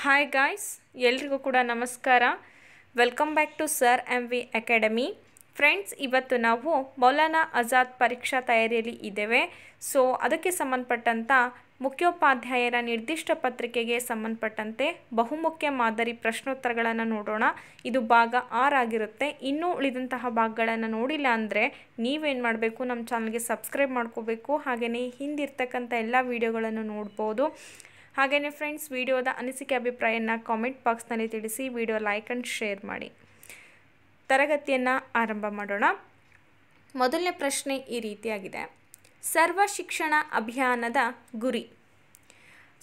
hi guys ಎಲ್ರಿಗೂ ಕೂಡ ನಮಸ್ಕಾರ welcome back to sir M V academy friends ಇವತ್ತು ನಾವು ಮೌಲಾನಾ ಆಜಾದ್ ಪರೀಕ್ಷಾ ತಯಾರಿಯಲ್ಲಿ ಇದ್ದೇವೆ ಸೊ ಅದಕ್ಕೆ ಸಂಬಂಧಪಟ್ಟಂಥ ಮುಖ್ಯೋಪಾಧ್ಯಾಯರ ನಿರ್ದಿಷ್ಟ ಪತ್ರಿಕೆಗೆ ಸಂಬಂಧಪಟ್ಟಂತೆ ಬಹುಮುಖ್ಯ ಮಾದರಿ ಪ್ರಶ್ನೋತ್ತರಗಳನ್ನು ನೋಡೋಣ ಇದು ಭಾಗ ಆರ್ ಆಗಿರುತ್ತೆ ಇನ್ನೂ ಉಳಿದಂತಹ ಭಾಗಗಳನ್ನು ನೋಡಿಲ್ಲ ಅಂದರೆ ನೀವೇನು ಮಾಡಬೇಕು ನಮ್ಮ ಚಾನಲ್ಗೆ ಸಬ್ಸ್ಕ್ರೈಬ್ ಮಾಡ್ಕೋಬೇಕು ಹಾಗೆಯೇ ಹಿಂದಿರ್ತಕ್ಕಂಥ ಎಲ್ಲ ವಿಡಿಯೋಗಳನ್ನು ನೋಡ್ಬೋದು ಹಾಗೆಯೇ ಫ್ರೆಂಡ್ಸ್ ವಿಡಿಯೋದ ಅನಿಸಿಕೆ ಅಭಿಪ್ರಾಯನ ಕಾಮೆಂಟ್ ಬಾಕ್ಸ್ನಲ್ಲಿ ತಿಳಿಸಿ ವಿಡಿಯೋ ಲೈಕ್ ಆ್ಯಂಡ್ ಶೇರ್ ಮಾಡಿ ತರಗತಿಯನ್ನು ಆರಂಭ ಮಾಡೋಣ ಮೊದಲನೇ ಪ್ರಶ್ನೆ ಈ ರೀತಿಯಾಗಿದೆ ಸರ್ವ ಶಿಕ್ಷಣ ಅಭಿಯಾನದ ಗುರಿ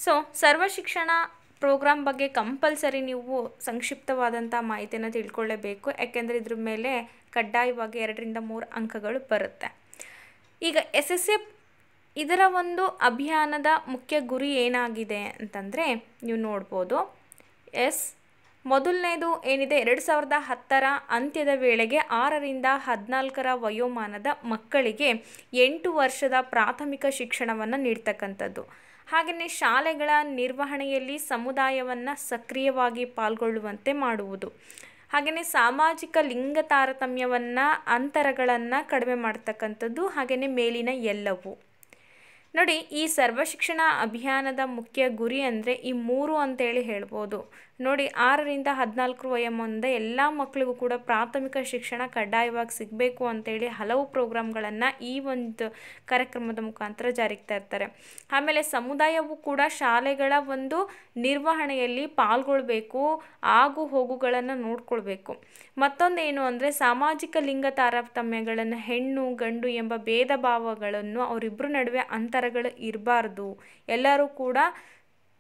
ಸೊ ಸರ್ವ ಶಿಕ್ಷಣ ಪ್ರೋಗ್ರಾಮ್ ಬಗ್ಗೆ ಕಂಪಲ್ಸರಿ ನೀವು ಸಂಕ್ಷಿಪ್ತವಾದಂಥ ಮಾಹಿತಿಯನ್ನು ತಿಳ್ಕೊಳ್ಳೇಬೇಕು ಯಾಕೆಂದರೆ ಇದ್ರ ಮೇಲೆ ಕಡ್ಡಾಯವಾಗಿ ಎರಡರಿಂದ ಮೂರು ಅಂಕಗಳು ಬರುತ್ತೆ ಈಗ ಎಸ್ ಎಸ್ ಎಫ್ ಇದರ ಒಂದು ಅಭಿಯಾನದ ಮುಖ್ಯ ಗುರಿ ಏನಾಗಿದೆ ಅಂತಂದರೆ ನೀವು ನೋಡ್ಬೋದು ಎಸ್ ಮೊದಲನೇದು ಏನಿದೆ ಎರಡು ಸಾವಿರದ ಹತ್ತರ ಅಂತ್ಯದ ವೇಳೆಗೆ ಆರರಿಂದ ಹದಿನಾಲ್ಕರ ವಯೋಮಾನದ ಮಕ್ಕಳಿಗೆ ಎಂಟು ವರ್ಷದ ಪ್ರಾಥಮಿಕ ಶಿಕ್ಷಣವನ್ನು ನೀಡ್ತಕ್ಕಂಥದ್ದು ಹಾಗೆಯೇ ಶಾಲೆಗಳ ನಿರ್ವಹಣೆಯಲ್ಲಿ ಸಮುದಾಯವನ್ನು ಸಕ್ರಿಯವಾಗಿ ಪಾಲ್ಗೊಳ್ಳುವಂತೆ ಮಾಡುವುದು ಹಾಗೆಯೇ ಸಾಮಾಜಿಕ ಲಿಂಗ ತಾರತಮ್ಯವನ್ನು ಅಂತರಗಳನ್ನು ಕಡಿಮೆ ಮಾಡ್ತಕ್ಕಂಥದ್ದು ಹಾಗೆಯೇ ಮೇಲಿನ ಎಲ್ಲವೂ ನೋಡಿ ಈ ಸರ್ವಶಿಕ್ಷಣ ಅಭಿಯಾನದ ಮುಖ್ಯ ಗುರಿ ಅಂದರೆ ಈ ಮೂರು ಅಂತೇಳಿ ಹೇಳ್ಬೋದು ನೋಡಿ ಆರರಿಂದ ಹದಿನಾಲ್ಕು ಮುಂದೆ ಎಲ್ಲ ಮಕ್ಕಳಿಗೂ ಕೂಡ ಪ್ರಾಥಮಿಕ ಶಿಕ್ಷಣ ಕಡ್ಡಾಯವಾಗಿ ಸಿಗಬೇಕು ಅಂತೇಳಿ ಹಲವು ಪ್ರೋಗ್ರಾಮ್ಗಳನ್ನು ಈ ಒಂದು ಕಾರ್ಯಕ್ರಮದ ಮುಖಾಂತರ ಜಾರಿಗೆ ತರ್ತಾರೆ ಆಮೇಲೆ ಸಮುದಾಯವು ಕೂಡ ಶಾಲೆಗಳ ಒಂದು ನಿರ್ವಹಣೆಯಲ್ಲಿ ಪಾಲ್ಗೊಳ್ಬೇಕು ಆಗು ಹೋಗುಗಳನ್ನು ನೋಡ್ಕೊಳ್ಬೇಕು ಮತ್ತೊಂದೇನು ಅಂದರೆ ಸಾಮಾಜಿಕ ಲಿಂಗ ತಾರತಮ್ಯಗಳನ್ನು ಹೆಣ್ಣು ಗಂಡು ಎಂಬ ಭೇದ ಭಾವಗಳನ್ನು ಅವರಿಬ್ಬರ ನಡುವೆ ಅಂತರಗಳು ಇರಬಾರ್ದು ಎಲ್ಲರೂ ಕೂಡ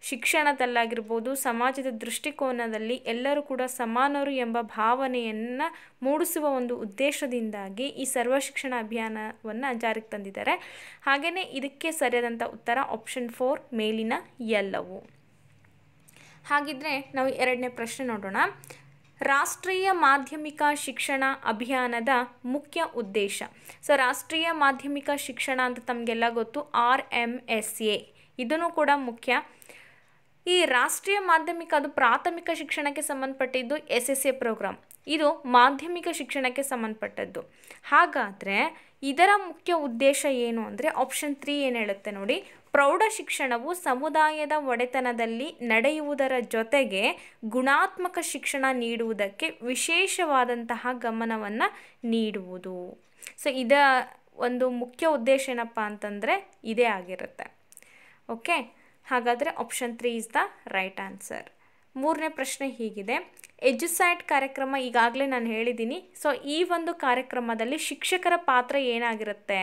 ಶಿಕ್ಷಣದಲ್ಲಾಗಿರ್ಬೋದು ಸಮಾಜದ ದೃಷ್ಟಿಕೋನದಲ್ಲಿ ಎಲ್ಲರೂ ಕೂಡ ಸಮಾನರು ಎಂಬ ಭಾವನೆಯನ್ನು ಮೂಡಿಸುವ ಒಂದು ಉದ್ದೇಶದಿಂದಾಗಿ ಈ ಸರ್ವ ಶಿಕ್ಷಣ ಅಭಿಯಾನವನ್ನು ಜಾರಿಗೆ ತಂದಿದ್ದಾರೆ ಹಾಗೆಯೇ ಇದಕ್ಕೆ ಸರಿಯಾದಂಥ ಉತ್ತರ ಆಪ್ಷನ್ ಫೋರ್ ಮೇಲಿನ ಎಲ್ಲವು ಹಾಗಿದ್ರೆ ನಾವು ಎರಡನೇ ಪ್ರಶ್ನೆ ನೋಡೋಣ ರಾಷ್ಟ್ರೀಯ ಮಾಧ್ಯಮಿಕ ಶಿಕ್ಷಣ ಅಭಿಯಾನದ ಮುಖ್ಯ ಉದ್ದೇಶ ಸೊ ರಾಷ್ಟ್ರೀಯ ಮಾಧ್ಯಮಿಕ ಶಿಕ್ಷಣ ಅಂತ ತಮಗೆಲ್ಲ ಗೊತ್ತು ಆರ್ ಎಮ್ ಎಸ್ ಎ ಇದನ್ನು ಕೂಡ ಮುಖ್ಯ ಈ ರಾಷ್ಟ್ರೀಯ ಮಾಧ್ಯಮಿಕ ಅದು ಪ್ರಾಥಮಿಕ ಶಿಕ್ಷಣಕ್ಕೆ ಸಂಬಂಧಪಟ್ಟಿದ್ದು ಎಸ್ ಎಸ್ ಎ ಪ್ರೋಗ್ರಾಮ್ ಇದು ಮಾಧ್ಯಮಿಕ ಶಿಕ್ಷಣಕ್ಕೆ ಸಂಬಂಧಪಟ್ಟದ್ದು ಹಾಗಾದರೆ ಇದರ ಮುಖ್ಯ ಉದ್ದೇಶ ಏನು ಅಂದರೆ ಆಪ್ಷನ್ ತ್ರೀ ಏನು ಹೇಳುತ್ತೆ ನೋಡಿ ಪ್ರೌಢ ಶಿಕ್ಷಣವು ಸಮುದಾಯದ ಒಡೆತನದಲ್ಲಿ ನಡೆಯುವುದರ ಜೊತೆಗೆ ಗುಣಾತ್ಮಕ ಶಿಕ್ಷಣ ನೀಡುವುದಕ್ಕೆ ವಿಶೇಷವಾದಂತಹ ಗಮನವನ್ನು ನೀಡುವುದು ಸೊ ಇದ ಒಂದು ಮುಖ್ಯ ಉದ್ದೇಶ ಏನಪ್ಪ ಅಂತಂದರೆ ಇದೇ ಆಗಿರುತ್ತೆ ಓಕೆ ಹಾಗಾದರೆ option three is the right answer ಮೂರನೇ ಪ್ರಶ್ನೆ ಹೀಗಿದೆ ಎಜುಸೈಟ್ ಕಾರ್ಯಕ್ರಮ ಈಗಾಗಲೇ ನಾನು ಹೇಳಿದ್ದೀನಿ ಸೊ ಈ ಒಂದು ಕಾರ್ಯಕ್ರಮದಲ್ಲಿ ಶಿಕ್ಷಕರ ಪಾತ್ರ ಏನಾಗಿರುತ್ತೆ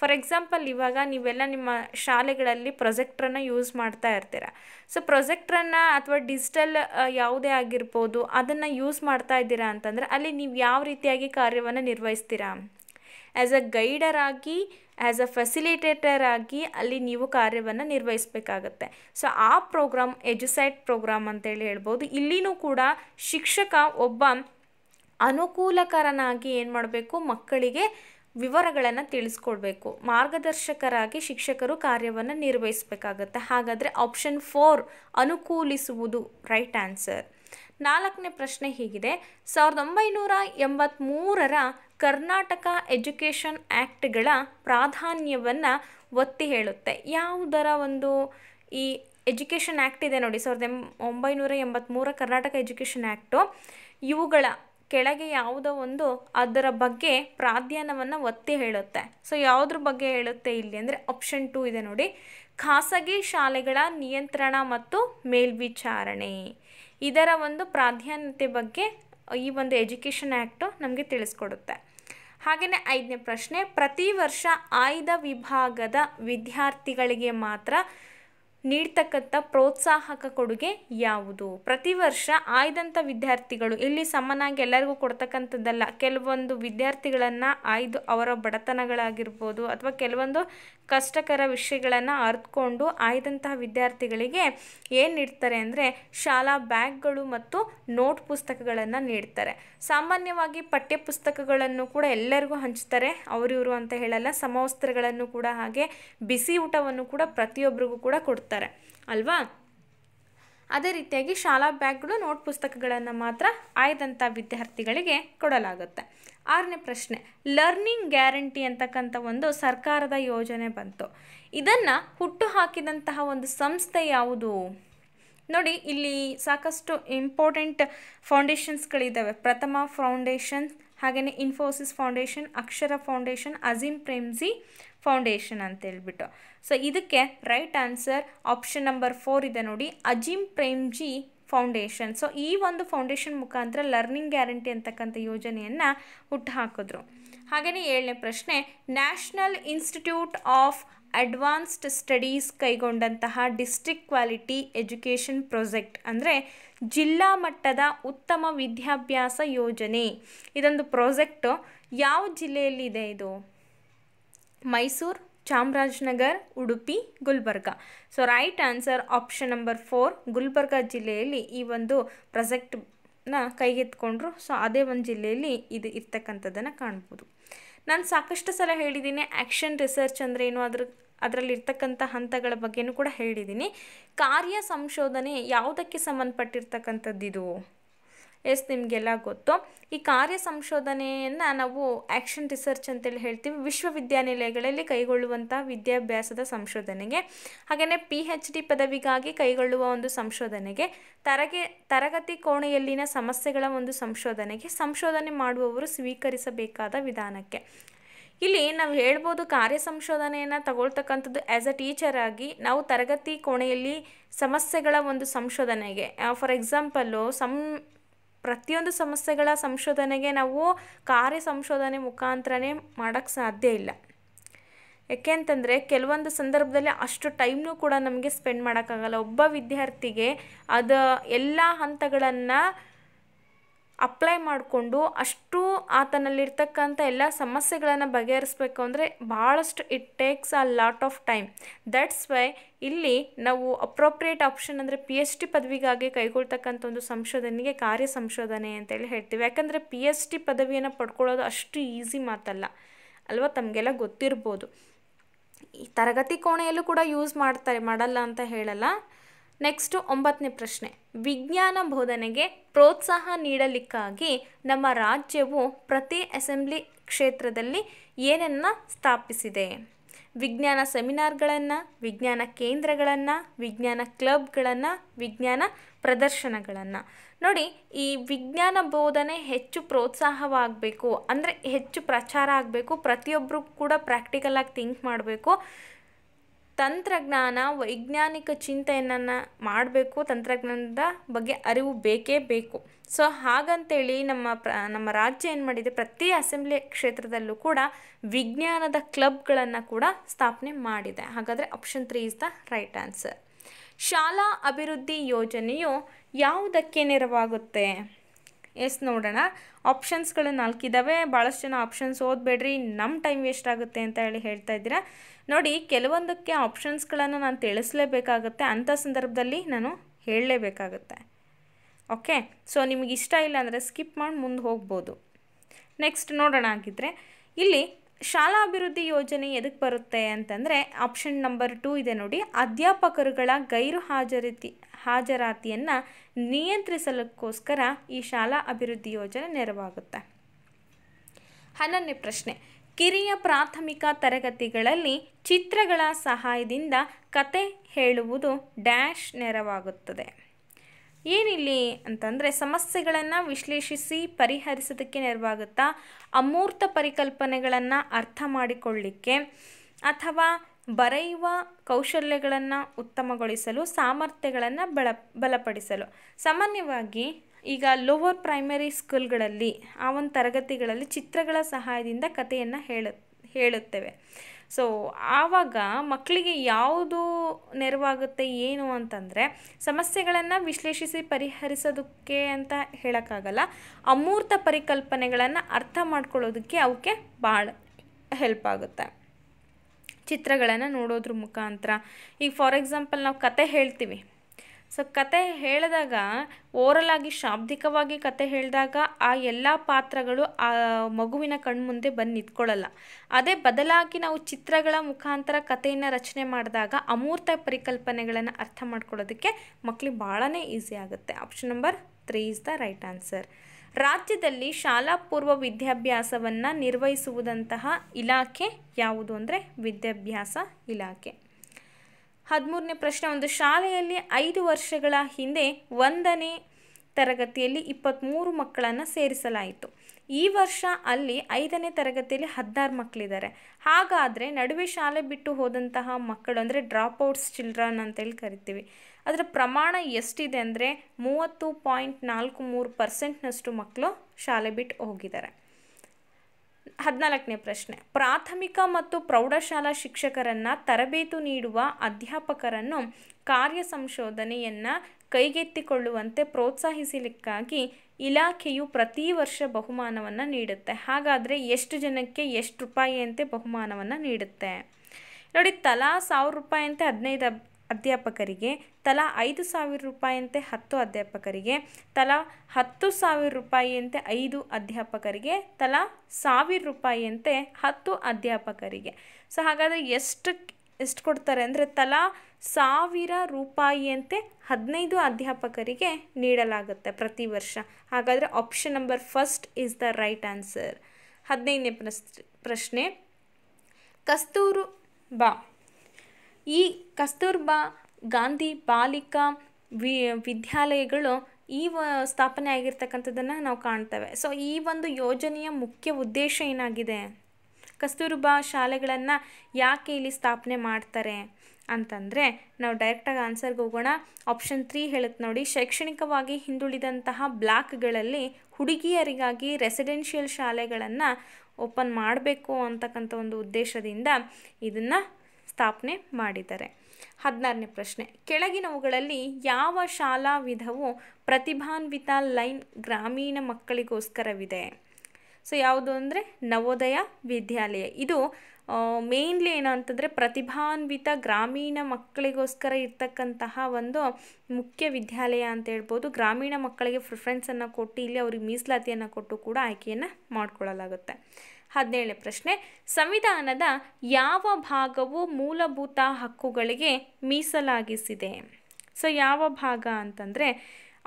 ಫಾರ್ ಎಕ್ಸಾಂಪಲ್ ಇವಾಗ ನೀವೆಲ್ಲ ನಿಮ್ಮ ಶಾಲೆಗಳಲ್ಲಿ ಪ್ರೊಜೆಕ್ಟ್ರನ್ನು ಯೂಸ್ ಮಾಡ್ತಾ ಇರ್ತೀರ ಸೊ ಪ್ರೊಜೆಕ್ಟ್ರನ್ನು ಅಥವಾ ಡಿಜಿಟಲ್ ಯಾವುದೇ ಆಗಿರ್ಬೋದು ಅದನ್ನು ಯೂಸ್ ಮಾಡ್ತಾ ಇದ್ದೀರಾ ಅಂತಂದರೆ ಅಲ್ಲಿ ನೀವು ಯಾವ ರೀತಿಯಾಗಿ ಕಾರ್ಯವನ್ನು ನಿರ್ವಹಿಸ್ತೀರಾ ಆ್ಯಸ್ ಅ ಗೈಡರ್ ಆಗಿ ಆ್ಯಸ್ ಅ ಫೆಸಿಲಿಟೇಟರ್ ಆಗಿ ಅಲ್ಲಿ ನೀವು ಕಾರ್ಯವನ್ನು ನಿರ್ವಹಿಸಬೇಕಾಗತ್ತೆ ಸೊ ಆ ಪ್ರೋಗ್ರಾಮ್ ಎಜುಸೈಟ್ ಪ್ರೋಗ್ರಾಮ್ ಅಂತೇಳಿ ಹೇಳ್ಬೋದು ಇಲ್ಲಿನೂ ಕೂಡ ಶಿಕ್ಷಕ ಒಬ್ಬ ಅನುಕೂಲಕರನಾಗಿ ಏನು ಮಾಡಬೇಕು ಮಕ್ಕಳಿಗೆ ವಿವರಗಳನ್ನು ತಿಳಿಸ್ಕೊಡ್ಬೇಕು ಮಾರ್ಗದರ್ಶಕರಾಗಿ ಶಿಕ್ಷಕರು ಕಾರ್ಯವನ್ನು ನಿರ್ವಹಿಸಬೇಕಾಗತ್ತೆ ಹಾಗಾದರೆ ಆಪ್ಷನ್ ಫೋರ್ ಅನುಕೂಲಿಸುವುದು ರೈಟ್ ಆನ್ಸರ್ ನಾಲ್ಕನೇ ಪ್ರಶ್ನೆ ಹೀಗಿದೆ ಸಾವಿರದ ಒಂಬೈನೂರ ಎಂಬತ್ತ್ಮೂರರ ಕರ್ನಾಟಕ ಎಜುಕೇಷನ್ ಆ್ಯಕ್ಟ್ಗಳ ಪ್ರಾಧಾನ್ಯವನ್ನು ಒತ್ತಿ ಹೇಳುತ್ತೆ ಯಾವುದರ ಒಂದು ಈ ಎಜುಕೇಷನ್ ಆ್ಯಕ್ಟ್ ಇದೆ ನೋಡಿ ಸಾವಿರದ ಎಂ ಒಂಬೈನೂರ ಎಂಬತ್ತ್ಮೂರ ಕರ್ನಾಟಕ ಎಜುಕೇಷನ್ ಆ್ಯಕ್ಟು ಇವುಗಳ ಕೆಳಗೆ ಯಾವುದೋ ಒಂದು ಅದರ ಬಗ್ಗೆ ಪ್ರಾಧಾನ್ಯವನ್ನು ಒತ್ತಿ ಹೇಳುತ್ತೆ ಸೊ ಯಾವುದ್ರ ಬಗ್ಗೆ ಹೇಳುತ್ತೆ ಇಲ್ಲಿ ಅಂದರೆ ಆಪ್ಷನ್ ಟು ಇದೆ ನೋಡಿ ಖಾಸಗಿ ಶಾಲೆಗಳ ನಿಯಂತ್ರಣ ಮತ್ತು ಮೇಲ್ವಿಚಾರಣೆ ಇದರ ಒಂದು ಪ್ರಾಧಾನ್ಯತೆ ಬಗ್ಗೆ ಈ ಒಂದು ಎಜುಕೇಷನ್ ಆ್ಯಕ್ಟು ನಮಗೆ ತಿಳಿಸ್ಕೊಡುತ್ತೆ ಹಾಗೆಯೇ ಐದನೇ ಪ್ರಶ್ನೆ ಪ್ರತಿ ವರ್ಷ ಆಯ್ದ ವಿಭಾಗದ ವಿದ್ಯಾರ್ಥಿಗಳಿಗೆ ಮಾತ್ರ ನೀಡ್ತಕ್ಕಂಥ ಪ್ರೋತ್ಸಾಹಕ ಕೊಡುಗೆ ಯಾವುದು ಪ್ರತಿ ವರ್ಷ ಆಯ್ದಂಥ ವಿದ್ಯಾರ್ಥಿಗಳು ಇಲ್ಲಿ ಸಮನಾಗಿ ಎಲ್ಲರಿಗೂ ಕೊಡ್ತಕ್ಕಂಥದ್ದಲ್ಲ ಕೆಲವೊಂದು ವಿದ್ಯಾರ್ಥಿಗಳನ್ನು ಆಯ್ದು ಅವರ ಬಡತನಗಳಾಗಿರ್ಬೋದು ಅಥವಾ ಕೆಲವೊಂದು ಕಷ್ಟಕರ ವಿಷಯಗಳನ್ನು ಅರ್ದ್ಕೊಂಡು ಆಯ್ದಂತಹ ವಿದ್ಯಾರ್ಥಿಗಳಿಗೆ ಏನು ನೀಡ್ತಾರೆ ಅಂದರೆ ಶಾಲಾ ಬ್ಯಾಗ್ಗಳು ಮತ್ತು ನೋಟ್ ಪುಸ್ತಕಗಳನ್ನು ನೀಡ್ತಾರೆ ಸಾಮಾನ್ಯವಾಗಿ ಪಠ್ಯಪುಸ್ತಕಗಳನ್ನು ಕೂಡ ಎಲ್ಲರಿಗೂ ಹಂಚ್ತಾರೆ ಅವರಿವರು ಅಂತ ಹೇಳಲ್ಲ ಸಮವಸ್ತ್ರಗಳನ್ನು ಕೂಡ ಹಾಗೆ ಬಿಸಿ ಊಟವನ್ನು ಕೂಡ ಪ್ರತಿಯೊಬ್ಬರಿಗೂ ಕೂಡ ಕೊಡ್ತಾರೆ ಅಲ್ವಾ ಅದೇ ರೀತಿಯಾಗಿ ಶಾಲಾ ಬ್ಯಾಗ್ಗಳು ನೋಟ್ ಪುಸ್ತಕಗಳನ್ನು ಮಾತ್ರ ಆಯ್ದಂಥ ವಿದ್ಯಾರ್ಥಿಗಳಿಗೆ ಕೊಡಲಾಗುತ್ತೆ ಆರನೇ ಪ್ರಶ್ನೆ ಲರ್ನಿಂಗ್ ಗ್ಯಾರಂಟಿ ಅಂತಕ್ಕಂಥ ಒಂದು ಸರ್ಕಾರದ ಯೋಜನೆ ಬಂತು ಇದನ್ನು ಹುಟ್ಟು ಹಾಕಿದಂತಹ ಒಂದು ಸಂಸ್ಥೆ ಯಾವುದು ನೋಡಿ ಇಲ್ಲಿ ಸಾಕಷ್ಟು ಇಂಪಾರ್ಟೆಂಟ್ ಫೌಂಡೇಶನ್ಸ್ಗಳಿದ್ದಾವೆ ಪ್ರಥಮ ಫೌಂಡೇಶನ್ ಹಾಗೆಯೇ Infosys foundation Akshara foundation Azim Premji foundation ಅಂತ ಹೇಳ್ಬಿಟ್ಟು ಸೊ ಇದಕ್ಕೆ right answer option number four ಇದೆ ನೋಡಿ ಅಜೀಮ್ ಪ್ರೇಮ್ಜಿ ಫೌಂಡೇಶನ್ ಸೊ ಈ ಒಂದು ಫೌಂಡೇಶನ್ ಮುಖಾಂತರ ಲರ್ನಿಂಗ್ ಗ್ಯಾರಂಟಿ ಅಂತಕ್ಕಂಥ ಯೋಜನೆಯನ್ನು ಹುಟ್ಟುಹಾಕಿದ್ರು ಹಾಗೆಯೇ ಏಳನೇ ಪ್ರಶ್ನೆ national institute of advanced studies ಕೈಗೊಂಡಂತಹ ಡಿಸ್ಟ್ರಿಕ್ಟ್ ಕ್ವಾಲಿಟಿ ಎಜುಕೇಷನ್ ಪ್ರಾಜೆಕ್ಟ್ ಅಂದರೆ ಜಿಲ್ಲಾ ಮಟ್ಟದ ಉತ್ತಮ ವಿದ್ಯಾಭ್ಯಾಸ ಯೋಜನೆ ಇದೊಂದು ಪ್ರೊಜೆಕ್ಟು ಯಾವ ಜಿಲ್ಲೆಯಲ್ಲಿ ಇದೆ ಇದು Mysuru Chamarajanagar Udupi Gulbarga so right answer option number four Gulbarga ಜಿಲ್ಲೆಯಲ್ಲಿ ಈ ಒಂದು ಪ್ರಾಜೆಕ್ಟ್ನ ಕೈಗೆತ್ಕೊಂಡ್ರು ಸೊ ಅದೇ ಒಂದು ಜಿಲ್ಲೆಯಲ್ಲಿ ಇದು ಇರ್ತಕ್ಕಂಥದ್ದನ್ನು ಕಾಣ್ಬೋದು ನಾನು ಸಾಕಷ್ಟು ಸಲ ಹೇಳಿದ್ದೀನಿ ಆ್ಯಕ್ಷನ್ ರಿಸರ್ಚ್ ಅಂದರೆ ಏನು ಅದ್ರ ಅದರಲ್ಲಿರ್ತಕ್ಕಂಥ ಹಂತಗಳ ಬಗ್ಗೆನೂ ಕೂಡ ಹೇಳಿದ್ದೀನಿ ಕಾರ್ಯ ಸಂಶೋಧನೆ ಯಾವುದಕ್ಕೆ ಸಂಬಂಧಪಟ್ಟಿರ್ತಕ್ಕಂಥದ್ದಿದು ಎಸ್ ನಿಮಗೆಲ್ಲ ಗೊತ್ತು ಈ ಕಾರ್ಯ ಸಂಶೋಧನೆಯನ್ನು ನಾವು ಆ್ಯಕ್ಷನ್ ರಿಸರ್ಚ್ ಅಂತೇಳಿ ಹೇಳ್ತೀವಿ ವಿಶ್ವವಿದ್ಯಾನಿಲಯಗಳಲ್ಲಿ ಕೈಗೊಳ್ಳುವಂಥ ವಿದ್ಯಾಭ್ಯಾಸದ ಸಂಶೋಧನೆಗೆ ಹಾಗೆಯೇ ಪಿ ಹೆಚ್ ಡಿ ಪದವಿಗಾಗಿ ಕೈಗೊಳ್ಳುವ ಒಂದು ಸಂಶೋಧನೆಗೆ ತರಗೆ ತರಗತಿ ಕೋಣೆಯಲ್ಲಿನ ಸಮಸ್ಯೆಗಳ ಒಂದು ಸಂಶೋಧನೆಗೆ ಸಂಶೋಧನೆ ಮಾಡುವವರು ಸ್ವೀಕರಿಸಬೇಕಾದ ವಿಧಾನಕ್ಕೆ ಇಲ್ಲಿ ನಾವು ಹೇಳ್ಬೋದು ಕಾರ್ಯ ಸಂಶೋಧನೆಯನ್ನು ತಗೊಳ್ತಕ್ಕಂಥದ್ದು ಆ್ಯಸ್ ಅ ಟೀಚರ್ ಆಗಿ ನಾವು ತರಗತಿ ಕೋಣೆಯಲ್ಲಿ ಸಮಸ್ಯೆಗಳ ಒಂದು ಸಂಶೋಧನೆಗೆ ಫಾರ್ ಎಕ್ಸಾಂಪಲ್ಲು ಸಮ್ ಪ್ರತಿಯೊಂದು ಸಮಸ್ಯೆಗಳ ಸಂಶೋಧನೆಗೆ ನಾವು ಕಾರ್ಯ ಸಂಶೋಧನೆ ಮುಖಾಂತರನೇ ಮಾಡೋಕ್ಕೆ ಸಾಧ್ಯ ಇಲ್ಲ ಯಾಕೆಂತಂದರೆ ಕೆಲವೊಂದು ಸಂದರ್ಭದಲ್ಲಿ ಅಷ್ಟು ಟೈಮ್ನೂ ಕೂಡ ನಮಗೆ ಸ್ಪೆಂಡ್ ಮಾಡೋಕ್ಕಾಗಲ್ಲ ಒಬ್ಬ ವಿದ್ಯಾರ್ಥಿಗೆ ಅದು ಎಲ್ಲ ಹಂತಗಳನ್ನು ಅಪ್ಲೈ ಮಾಡಿಕೊಂಡು ಅಷ್ಟು ಆತನಲ್ಲಿರ್ತಕ್ಕಂಥ ಎಲ್ಲ ಸಮಸ್ಯೆಗಳನ್ನು ಬಗೆಹರಿಸ್ಬೇಕು ಅಂದರೆ ಭಾಳಷ್ಟು it takes a lot of time that's why ಇಲ್ಲಿ ನಾವು ಅಪ್ರೋಪ್ರಿಯೇಟ್ ಆಪ್ಷನ್ ಅಂದರೆ ಪಿ ಎಚ್ ಡಿ ಪದವಿಗಾಗಿ ಕೈಗೊಳ್ತಕ್ಕಂಥ ಒಂದು ಸಂಶೋಧನೆಗೆ ಕಾರ್ಯ ಸಂಶೋಧನೆ ಅಂತೇಳಿ ಹೇಳ್ತೀವಿ ಯಾಕಂದರೆ ಪಿ ಎಚ್ ಡಿ ಪದವಿಯನ್ನು ಪಡ್ಕೊಳ್ಳೋದು ಅಷ್ಟು ಈಸಿ ಮಾತಲ್ಲ ಅಲ್ವಾ ತಮಗೆಲ್ಲ ಗೊತ್ತಿರ್ಬೋದು ಈ ತರಗತಿ ಕೋಣೆಯಲ್ಲೂ ಕೂಡ ಯೂಸ್ ಮಾಡ್ತಾರೆ ಮಾಡಲ್ಲ ಅಂತ ಹೇಳಲ್ಲ ನೆಕ್ಸ್ಟು ಒಂಬತ್ತನೇ ಪ್ರಶ್ನೆ ವಿಜ್ಞಾನ ಬೋಧನೆಗೆ ಪ್ರೋತ್ಸಾಹ ನೀಡಲಿಕ್ಕಾಗಿ ನಮ್ಮ ರಾಜ್ಯವು ಪ್ರತಿ ಅಸೆಂಬ್ಲಿ ಕ್ಷೇತ್ರದಲ್ಲಿ ಏನನ್ನು ಸ್ಥಾಪಿಸಿದೆ ವಿಜ್ಞಾನ ಸೆಮಿನಾರ್ಗಳನ್ನು ವಿಜ್ಞಾನ ಕೇಂದ್ರಗಳನ್ನು ವಿಜ್ಞಾನ ಕ್ಲಬ್ಗಳನ್ನು ವಿಜ್ಞಾನ ಪ್ರದರ್ಶನಗಳನ್ನು ನೋಡಿ ಈ ವಿಜ್ಞಾನ ಬೋಧನೆ ಹೆಚ್ಚು ಪ್ರೋತ್ಸಾಹವಾಗಬೇಕು ಅಂದರೆ ಹೆಚ್ಚು ಪ್ರಚಾರ ಆಗಬೇಕು ಪ್ರತಿಯೊಬ್ಬರು ಕೂಡ ಆಗಿ ಥಿಂಕ್ ಮಾಡಬೇಕು ತಂತ್ರಜ್ಞಾನ ವೈಜ್ಞಾನಿಕ ಚಿಂತೆಯನ್ನು ಮಾಡಬೇಕು ತಂತ್ರಜ್ಞಾನದ ಬಗ್ಗೆ ಅರಿವು ಬೇಕೇ ಬೇಕು ಸೊ ಹಾಗಂತೇಳಿ ನಮ್ಮ ಪ್ರ ನಮ್ಮ ರಾಜ್ಯ ಏನು ಮಾಡಿದೆ ಪ್ರತಿ ಅಸೆಂಬ್ಲಿ ಕ್ಷೇತ್ರದಲ್ಲೂ ಕೂಡ ವಿಜ್ಞಾನದ ಕ್ಲಬ್ಗಳನ್ನು ಕೂಡ ಸ್ಥಾಪನೆ ಮಾಡಿದೆ ಹಾಗಾದರೆ option three is the right answer ಶಾಲಾ ಅಭಿವೃದ್ಧಿ ಯೋಜನೆಯು ಯಾವುದಕ್ಕೆ ನೆರವಾಗುತ್ತೆ ಎಸ್ ನೋಡೋಣ ಆಪ್ಷನ್ಸ್ಗಳು ನಾಲ್ಕಿದ್ದಾವೆ ಭಾಳಷ್ಟು ಜನ ಆಪ್ಷನ್ಸ್ ಓದಬೇಡ್ರಿ ನಮ್ಮ ಟೈಮ್ ವೇಸ್ಟ್ ಆಗುತ್ತೆ ಅಂತ ಹೇಳಿ ಹೇಳ್ತಾ ಇದ್ದೀರಾ ನೋಡಿ ಕೆಲವೊಂದಕ್ಕೆ ಆಪ್ಷನ್ಸ್ಗಳನ್ನು ನಾನು ತಿಳಿಸ್ಲೇಬೇಕಾಗುತ್ತೆ ಅಂಥ ಸಂದರ್ಭದಲ್ಲಿ ನಾನು ಹೇಳಲೇಬೇಕಾಗುತ್ತೆ ಓಕೆ ಸೊ ನಿಮಗೆ ಇಷ್ಟ ಇಲ್ಲ ಅಂದರೆ ಸ್ಕಿಪ್ ಮಾಡಿ ಮುಂದೆ ಹೋಗ್ಬೋದು ನೆಕ್ಸ್ಟ್ ನೋಡೋಣ ಆಗಿದ್ದರೆ ಇಲ್ಲಿ ಶಾಲಾ ಅಭಿವೃದ್ಧಿ ಯೋಜನೆ ಎದಕ್ಕೆ ಬರುತ್ತೆ ಅಂತಂದರೆ ಆಪ್ಷನ್ ನಂಬರ್ ಟೂ ಇದೆ ನೋಡಿ ಅಧ್ಯಾಪಕರುಗಳ ಗೈರು ಹಾಜರಿತಿ ಹಾಜರಾತಿಯನ್ನು ನಿಯಂತ್ರಿಸಲಕ್ಕೋಸ್ಕರ ಈ ಶಾಲಾ ಅಭಿವೃದ್ಧಿ ಯೋಜನೆ ನೆರವಾಗುತ್ತೆ ಹನ್ನೊಂದನೇ ಪ್ರಶ್ನೆ ಕಿರಿಯ ಪ್ರಾಥಮಿಕ ತರಗತಿಗಳಲ್ಲಿ ಚಿತ್ರಗಳ ಸಹಾಯದಿಂದ ಕತೆ ಹೇಳುವುದು ಡ್ಯಾಶ್ ನೆರವಾಗುತ್ತದೆ ಏನಿಲ್ಲಿ ಅಂತಂದರೆ ಸಮಸ್ಯೆಗಳನ್ನು ವಿಶ್ಲೇಷಿಸಿ ಪರಿಹರಿಸೋದಕ್ಕೆ ನೆರವಾಗುತ್ತಾ ಅಮೂರ್ತ ಪರಿಕಲ್ಪನೆಗಳನ್ನು ಅರ್ಥ ಮಾಡಿಕೊಳ್ಳಿಕ್ಕೆ ಅಥವಾ ಬರೆಯುವ ಕೌಶಲ್ಯಗಳನ್ನು ಉತ್ತಮಗೊಳಿಸಲು ಸಾಮರ್ಥ್ಯಗಳನ್ನು ಬಳ ಬಲಪಡಿಸಲು ಸಾಮಾನ್ಯವಾಗಿ ಈಗ ಲೋವರ್ ಪ್ರೈಮರಿ ಸ್ಕೂಲ್ಗಳಲ್ಲಿ ಆ ಒಂದು ತರಗತಿಗಳಲ್ಲಿ ಚಿತ್ರಗಳ ಸಹಾಯದಿಂದ ಕಥೆಯನ್ನು ಹೇಳ ಹೇಳುತ್ತೇವೆ ಸೊ ಆವಾಗ ಮಕ್ಕಳಿಗೆ ಯಾವುದು ನೆರವಾಗುತ್ತೆ ಏನು ಅಂತಂದರೆ ಸಮಸ್ಯೆಗಳನ್ನು ವಿಶ್ಲೇಷಿಸಿ ಪರಿಹರಿಸೋದಕ್ಕೆ ಅಂತ ಹೇಳೋಕ್ಕಾಗಲ್ಲ ಅಮೂರ್ತ ಪರಿಕಲ್ಪನೆಗಳನ್ನು ಅರ್ಥ ಮಾಡ್ಕೊಳ್ಳೋದಕ್ಕೆ ಅವಕ್ಕೆ ಭಾಳ ಹೆಲ್ಪ್ ಆಗುತ್ತೆ ಚಿತ್ರಗಳನ್ನು ನೋಡೋದ್ರ ಮುಖಾಂತರ ಈಗ ಫಾರ್ ಎಕ್ಸಾಂಪಲ್ ನಾವು ಕತೆ ಹೇಳ್ತೀವಿ ಸೊ ಕತೆ ಹೇಳಿದಾಗ ಓರಲಾಗಿ ಆಗಿ ಶಾಬ್ದಿಕವಾಗಿ ಕತೆ ಹೇಳಿದಾಗ ಆ ಎಲ್ಲ ಪಾತ್ರಗಳು ಆ ಮಗುವಿನ ಕಣ್ಮುಂದೆ ಬಂದು ನಿಂತ್ಕೊಳ್ಳಲ್ಲ ಅದೇ ಬದಲಾಗಿ ನಾವು ಚಿತ್ರಗಳ ಮುಖಾಂತರ ಕಥೆಯನ್ನು ರಚನೆ ಮಾಡಿದಾಗ ಅಮೂರ್ತ ಪರಿಕಲ್ಪನೆಗಳನ್ನು ಅರ್ಥ ಮಾಡ್ಕೊಳ್ಳೋದಕ್ಕೆ ಮಕ್ಕಳಿಗೆ ಭಾಳನೇ ಈಸಿ ಆಗುತ್ತೆ option number three is the right answer ರಾಜ್ಯದಲ್ಲಿ ಶಾಲಾ ಪೂರ್ವ ವಿದ್ಯಾಭ್ಯಾಸವನ್ನು ನಿರ್ವಹಿಸುವುದಂತಹ ಇಲಾಖೆ ಯಾವುದು ಅಂದರೆ ವಿದ್ಯಾಭ್ಯಾಸ ಇಲಾಖೆ ಹದಿಮೂರನೇ ಪ್ರಶ್ನೆ ಒಂದು ಶಾಲೆಯಲ್ಲಿ ಐದು ವರ್ಷಗಳ ಹಿಂದೆ ಒಂದನೇ ತರಗತಿಯಲ್ಲಿ ಇಪ್ಪತ್ತ್ಮೂರು ಮಕ್ಕಳನ್ನು ಸೇರಿಸಲಾಯಿತು ಈ ವರ್ಷ ಅಲ್ಲಿ ಐದನೇ ತರಗತಿಯಲ್ಲಿ ಹದಿನಾರು ಮಕ್ಕಳಿದ್ದಾರೆ ಹಾಗಾದರೆ ನಡುವೆ ಶಾಲೆ ಬಿಟ್ಟು ಹೋದಂತಹ ಮಕ್ಕಳು ಅಂದರೆ ಡ್ರಾಪ್ಔಟ್ಸ್ ಚಿಲ್ಡ್ರನ್ ಅಂತೇಳಿ ಕರಿತೀವಿ ಅದರ ಪ್ರಮಾಣ ಎಷ್ಟಿದೆ ಅಂದರೆ ಮೂವತ್ತು ಪಾಯಿಂಟ್ ನಾಲ್ಕು ಮೂರು ಪರ್ಸೆಂಟ್ನಷ್ಟು ಮಕ್ಕಳು ಶಾಲೆ ಬಿಟ್ಟು ಹೋಗಿದ್ದಾರೆ ಹದಿನಾಲ್ಕನೇ ಪ್ರಶ್ನೆ ಪ್ರಾಥಮಿಕ ಮತ್ತು ಪ್ರೌಢಶಾಲಾ ಶಿಕ್ಷಕರನ್ನು ತರಬೇತು ನೀಡುವ ಅಧ್ಯಾಪಕರನ್ನು ಕಾರ್ಯ ಸಂಶೋಧನೆಯನ್ನು ಕೈಗೆತ್ತಿಕೊಳ್ಳುವಂತೆ ಪ್ರೋತ್ಸಾಹಿಸಲಿಕ್ಕಾಗಿ ಇಲಾಖೆಯು ಪ್ರತಿ ವರ್ಷ ಬಹುಮಾನವನ್ನು ನೀಡುತ್ತೆ ಹಾಗಾದರೆ ಎಷ್ಟು ಜನಕ್ಕೆ ಎಷ್ಟು ರೂಪಾಯಿಯಂತೆ ಬಹುಮಾನವನ್ನು ನೀಡುತ್ತೆ ನೋಡಿ ತಲಾ ಸಾವಿರ ರೂಪಾಯಿಯಂತೆ ಹದಿನೈದು ಅಧ್ಯಾಪಕರಿಗೆ ತಲಾ ಐದು ಸಾವಿರ ರೂಪಾಯಿಯಂತೆ ಹತ್ತು ಅಧ್ಯಾಪಕರಿಗೆ ತಲಾ ಹತ್ತು ಸಾವಿರ ರೂಪಾಯಿಯಂತೆ ಐದು ಅಧ್ಯಾಪಕರಿಗೆ ತಲಾ ಸಾವಿರ ರೂಪಾಯಿಯಂತೆ ಹತ್ತು ಅಧ್ಯಾಪಕರಿಗೆ ಸೊ ಹಾಗಾದರೆ ಎಷ್ಟು ಎಷ್ಟು ಕೊಡ್ತಾರೆ ಅಂದರೆ ತಲಾ ಸಾವಿರ ರೂಪಾಯಿಯಂತೆ ಹದಿನೈದು ಅಧ್ಯಾಪಕರಿಗೆ ನೀಡಲಾಗುತ್ತೆ ಪ್ರತಿ ವರ್ಷ ಹಾಗಾದರೆ option number first is the right answer ಹದಿನೈದನೇ ಪ್ರಶ್ನೆ ಕಸ್ತೂರು ಬಾ ಈ ಕಸ್ತೂರ್ಬಾ ಗಾಂಧಿ ಬಾಲಿಕಾ ವಿ ವಿದ್ಯಾಲಯಗಳು ಈ ವ ಸ್ಥಾಪನೆ ಆಗಿರ್ತಕ್ಕಂಥದ್ದನ್ನು ನಾವು ಕಾಣ್ತೇವೆ ಸೊ ಈ ಒಂದು ಯೋಜನೆಯ ಮುಖ್ಯ ಉದ್ದೇಶ ಏನಾಗಿದೆ ಕಸ್ತೂರ್ಬಾ ಶಾಲೆಗಳನ್ನು ಯಾಕೆ ಇಲ್ಲಿ ಸ್ಥಾಪನೆ ಮಾಡ್ತಾರೆ ಅಂತಂದರೆ ನಾವು ಡೈರೆಕ್ಟಾಗಿ ಆನ್ಸರ್ಗೆ ಹೋಗೋಣ ಆಪ್ಷನ್ ತ್ರೀ ಹೇಳುತ್ತೆ ನೋಡಿ ಶೈಕ್ಷಣಿಕವಾಗಿ ಹಿಂದುಳಿದಂತಹ ಬ್ಲಾಕ್ಗಳಲ್ಲಿ ಹುಡುಗಿಯರಿಗಾಗಿ ರೆಸಿಡೆನ್ಷಿಯಲ್ ಶಾಲೆಗಳನ್ನು ಓಪನ್ ಮಾಡಬೇಕು ಅಂತಕ್ಕಂಥ ಒಂದು ಉದ್ದೇಶದಿಂದ ಇದನ್ನು ಸ್ಥಾಪನೆ ಮಾಡಿದ್ದಾರೆ ಹದಿನಾರನೇ ಪ್ರಶ್ನೆ ಕೆಳಗಿನವುಗಳಲ್ಲಿ ಯಾವ ಶಾಲಾ ವಿಧವು ಪ್ರತಿಭಾನ್ವಿತ ಲೈನ್ ಗ್ರಾಮೀಣ ಮಕ್ಕಳಿಗೋಸ್ಕರವಿದೆ ಸೊ ಯಾವುದು ಅಂದರೆ ನವೋದಯ ವಿದ್ಯಾಲಯ ಇದು ಮೇನ್ಲಿ ಏನಂತಂದರೆ ಪ್ರತಿಭಾನ್ವಿತ ಗ್ರಾಮೀಣ ಮಕ್ಕಳಿಗೋಸ್ಕರ ಇರ್ತಕ್ಕಂತಹ ಒಂದು ಮುಖ್ಯ ವಿದ್ಯಾಲಯ ಅಂತ ಹೇಳ್ಬೋದು ಗ್ರಾಮೀಣ ಮಕ್ಕಳಿಗೆ ಪ್ರಿಫ್ರೆನ್ಸನ್ನು ಕೊಟ್ಟು ಇಲ್ಲಿ ಅವ್ರಿಗೆ ಮೀಸಲಾತಿಯನ್ನು ಕೊಟ್ಟು ಕೂಡ ಆಯ್ಕೆಯನ್ನು ಮಾಡಿಕೊಳ್ಳಲಾಗುತ್ತೆ ಹದಿನೇಳನೇ ಪ್ರಶ್ನೆ ಸಂವಿಧಾನದ ಯಾವ ಭಾಗವು ಮೂಲಭೂತ ಹಕ್ಕುಗಳಿಗೆ ಮೀಸಲಾಗಿಸಿದೆ ಸೊ ಯಾವ ಭಾಗ ಅಂತಂದರೆ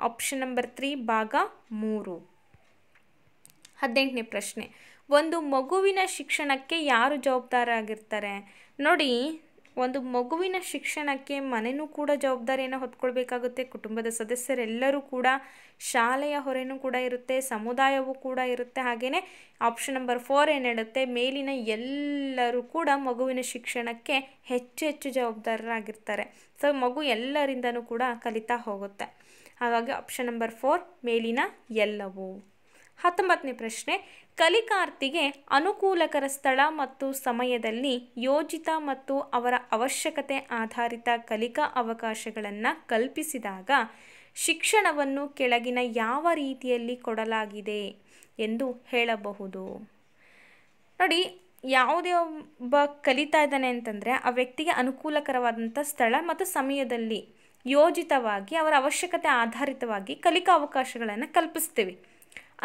ಆಪ್ಷನ್ ನಂಬರ್ ತ್ರೀ ಭಾಗ ಮೂರು ಹದಿನೆಂಟನೇ ಪ್ರಶ್ನೆ ಒಂದು ಮಗುವಿನ ಶಿಕ್ಷಣಕ್ಕೆ ಯಾರು ಜವಾಬ್ದಾರಾಗಿರ್ತಾರೆ ನೋಡಿ ಒಂದು ಮಗುವಿನ ಶಿಕ್ಷಣಕ್ಕೆ ಮನೆಯೂ ಕೂಡ ಜವಾಬ್ದಾರಿಯನ್ನು ಹೊತ್ಕೊಳ್ಬೇಕಾಗುತ್ತೆ ಕುಟುಂಬದ ಸದಸ್ಯರೆಲ್ಲರೂ ಕೂಡ ಶಾಲೆಯ ಹೊರೆಯೂ ಕೂಡ ಇರುತ್ತೆ ಸಮುದಾಯವೂ ಕೂಡ ಇರುತ್ತೆ ಹಾಗೆಯೇ ಆಪ್ಷನ್ ನಂಬರ್ ಫೋರ್ ಏನು ಮೇಲಿನ ಎಲ್ಲರೂ ಕೂಡ ಮಗುವಿನ ಶಿಕ್ಷಣಕ್ಕೆ ಹೆಚ್ಚು ಹೆಚ್ಚು ಜವಾಬ್ದಾರರಾಗಿರ್ತಾರೆ ಸೊ ಮಗು ಎಲ್ಲರಿಂದನೂ ಕೂಡ ಕಲಿತಾ ಹೋಗುತ್ತೆ ಹಾಗಾಗಿ ಆಪ್ಷನ್ ನಂಬರ್ ಫೋರ್ ಮೇಲಿನ ಎಲ್ಲವೂ ಹತ್ತೊಂಬತ್ತನೇ ಪ್ರಶ್ನೆ ಕಲಿಕಾರ್ತಿಗೆ ಅನುಕೂಲಕರ ಸ್ಥಳ ಮತ್ತು ಸಮಯದಲ್ಲಿ ಯೋಜಿತ ಮತ್ತು ಅವರ ಅವಶ್ಯಕತೆ ಆಧಾರಿತ ಕಲಿಕಾ ಅವಕಾಶಗಳನ್ನು ಕಲ್ಪಿಸಿದಾಗ ಶಿಕ್ಷಣವನ್ನು ಕೆಳಗಿನ ಯಾವ ರೀತಿಯಲ್ಲಿ ಕೊಡಲಾಗಿದೆ ಎಂದು ಹೇಳಬಹುದು ನೋಡಿ ಯಾವುದೇ ಒಬ್ಬ ಕಲಿತಾ ಇದ್ದಾನೆ ಅಂತಂದರೆ ಆ ವ್ಯಕ್ತಿಗೆ ಅನುಕೂಲಕರವಾದಂಥ ಸ್ಥಳ ಮತ್ತು ಸಮಯದಲ್ಲಿ ಯೋಜಿತವಾಗಿ ಅವರ ಅವಶ್ಯಕತೆ ಆಧಾರಿತವಾಗಿ ಕಲಿಕಾ ಅವಕಾಶಗಳನ್ನು ಕಲ್ಪಿಸ್ತೀವಿ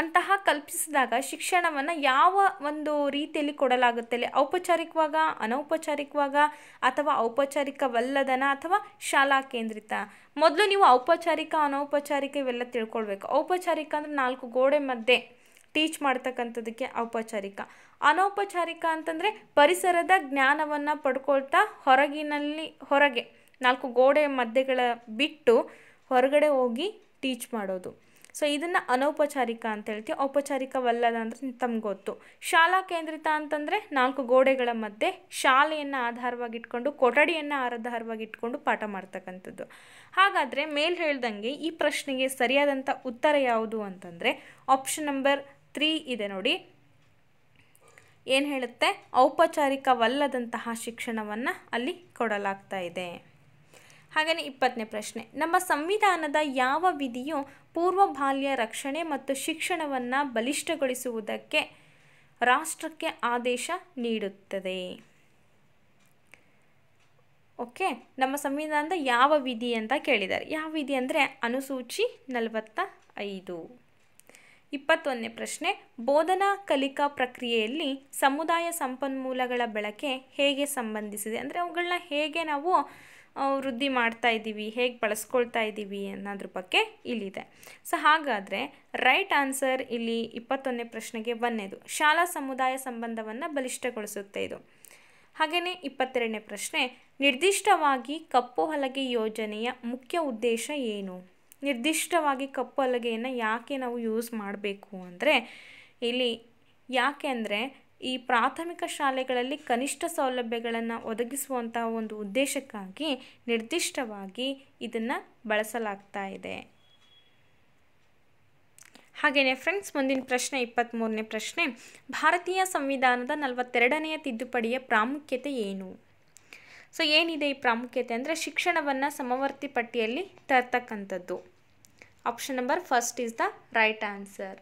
ಅಂತಹ ಕಲ್ಪಿಸಿದಾಗ ಶಿಕ್ಷಣವನ್ನು ಯಾವ ಒಂದು ರೀತಿಯಲ್ಲಿ ಕೊಡಲಾಗುತ್ತಲೆ ಔಪಚಾರಿಕವಾಗ ಅನೌಪಚಾರಿಕವಾಗ ಅಥವಾ ಔಪಚಾರಿಕವಲ್ಲದನ ಅಥವಾ ಶಾಲಾ ಕೇಂದ್ರಿತ ಮೊದಲು ನೀವು ಔಪಚಾರಿಕ ಅನೌಪಚಾರಿಕ ಇವೆಲ್ಲ ತಿಳ್ಕೊಳ್ಬೇಕು ಔಪಚಾರಿಕ ಅಂದರೆ ನಾಲ್ಕು ಗೋಡೆ ಮಧ್ಯೆ ಟೀಚ್ ಮಾಡ್ತಕ್ಕಂಥದ್ದಕ್ಕೆ ಔಪಚಾರಿಕ ಅನೌಪಚಾರಿಕ ಅಂತಂದರೆ ಪರಿಸರದ ಜ್ಞಾನವನ್ನು ಪಡ್ಕೊಳ್ತಾ ಹೊರಗಿನಲ್ಲಿ ಹೊರಗೆ ನಾಲ್ಕು ಗೋಡೆ ಮಧ್ಯೆಗಳ ಬಿಟ್ಟು ಹೊರಗಡೆ ಹೋಗಿ ಟೀಚ್ ಮಾಡೋದು ಸೊ ಇದನ್ನು ಅನೌಪಚಾರಿಕ ಅಂತ ಹೇಳ್ತೀವಿ ಔಪಚಾರಿಕವಲ್ಲದ ಅಂದರೆ ಗೊತ್ತು ಶಾಲಾ ಕೇಂದ್ರಿತ ಅಂತಂದರೆ ನಾಲ್ಕು ಗೋಡೆಗಳ ಮಧ್ಯೆ ಶಾಲೆಯನ್ನು ಆಧಾರವಾಗಿಟ್ಕೊಂಡು ಕೊಠಡಿಯನ್ನು ಆಧಾರವಾಗಿಟ್ಕೊಂಡು ಪಾಠ ಮಾಡ್ತಕ್ಕಂಥದ್ದು ಹಾಗಾದರೆ ಮೇಲ್ ಹೇಳ್ದಂಗೆ ಈ ಪ್ರಶ್ನೆಗೆ ಸರಿಯಾದಂಥ ಉತ್ತರ ಯಾವುದು ಅಂತಂದರೆ ಆಪ್ಷನ್ ನಂಬರ್ ತ್ರೀ ಇದೆ ನೋಡಿ ಏನು ಹೇಳುತ್ತೆ ಔಪಚಾರಿಕವಲ್ಲದಂತಹ ಶಿಕ್ಷಣವನ್ನು ಅಲ್ಲಿ ಕೊಡಲಾಗ್ತಾ ಇದೆ ಹಾಗೆಯೇ ಇಪ್ಪತ್ತನೇ ಪ್ರಶ್ನೆ ನಮ್ಮ ಸಂವಿಧಾನದ ಯಾವ ವಿಧಿಯು ಪೂರ್ವ ಬಾಲ್ಯ ರಕ್ಷಣೆ ಮತ್ತು ಶಿಕ್ಷಣವನ್ನು ಬಲಿಷ್ಠಗೊಳಿಸುವುದಕ್ಕೆ ರಾಷ್ಟ್ರಕ್ಕೆ ಆದೇಶ ನೀಡುತ್ತದೆ ಓಕೆ ನಮ್ಮ ಸಂವಿಧಾನದ ಯಾವ ವಿಧಿ ಅಂತ ಕೇಳಿದ್ದಾರೆ ಯಾವ ವಿಧಿ ಅಂದರೆ ಅನುಸೂಚಿ ನಲವತ್ತ ಐದು ಇಪ್ಪತ್ತೊಂದನೇ ಪ್ರಶ್ನೆ ಬೋಧನಾ ಕಲಿಕಾ ಪ್ರಕ್ರಿಯೆಯಲ್ಲಿ ಸಮುದಾಯ ಸಂಪನ್ಮೂಲಗಳ ಬಳಕೆ ಹೇಗೆ ಸಂಬಂಧಿಸಿದೆ ಅಂದರೆ ಅವುಗಳನ್ನ ಹೇಗೆ ನಾವು ವೃದ್ಧಿ ಮಾಡ್ತಾ ಇದ್ದೀವಿ ಹೇಗೆ ಬಳಸ್ಕೊಳ್ತಾ ಇದ್ದೀವಿ ಅನ್ನೋದ್ರ ಬಗ್ಗೆ ಇಲ್ಲಿದೆ ಸೊ ಹಾಗಾದರೆ ರೈಟ್ ಆನ್ಸರ್ ಇಲ್ಲಿ ಇಪ್ಪತ್ತೊಂದನೇ ಪ್ರಶ್ನೆಗೆ ಒಂದೇದು ಶಾಲಾ ಸಮುದಾಯ ಸಂಬಂಧವನ್ನು ಬಲಿಷ್ಠಗೊಳಿಸುತ್ತೆ ಇದು ಹಾಗೆಯೇ ಇಪ್ಪತ್ತೆರಡನೇ ಪ್ರಶ್ನೆ ನಿರ್ದಿಷ್ಟವಾಗಿ ಕಪ್ಪು ಹಲಗೆ ಯೋಜನೆಯ ಮುಖ್ಯ ಉದ್ದೇಶ ಏನು ನಿರ್ದಿಷ್ಟವಾಗಿ ಕಪ್ಪು ಹಲಗೆಯನ್ನು ಯಾಕೆ ನಾವು ಯೂಸ್ ಮಾಡಬೇಕು ಅಂದರೆ ಇಲ್ಲಿ ಯಾಕೆ ಅಂದರೆ ಈ ಪ್ರಾಥಮಿಕ ಶಾಲೆಗಳಲ್ಲಿ ಕನಿಷ್ಠ ಸೌಲಭ್ಯಗಳನ್ನು ಒದಗಿಸುವಂತಹ ಒಂದು ಉದ್ದೇಶಕ್ಕಾಗಿ ನಿರ್ದಿಷ್ಟವಾಗಿ ಇದನ್ನು ಬಳಸಲಾಗ್ತಾ ಇದೆ ಹಾಗೆಯೇ ಫ್ರೆಂಡ್ಸ್ ಮುಂದಿನ ಪ್ರಶ್ನೆ ಇಪ್ಪತ್ತ್ಮೂರನೇ ಪ್ರಶ್ನೆ ಭಾರತೀಯ ಸಂವಿಧಾನದ ನಲವತ್ತೆರಡನೆಯ ತಿದ್ದುಪಡಿಯ ಪ್ರಾಮುಖ್ಯತೆ ಏನು ಸೊ ಏನಿದೆ ಈ ಪ್ರಾಮುಖ್ಯತೆ ಅಂದರೆ ಶಿಕ್ಷಣವನ್ನು ಸಮವರ್ತಿ ಪಟ್ಟಿಯಲ್ಲಿ ತರ್ತಕ್ಕಂಥದ್ದು option number first is the right answer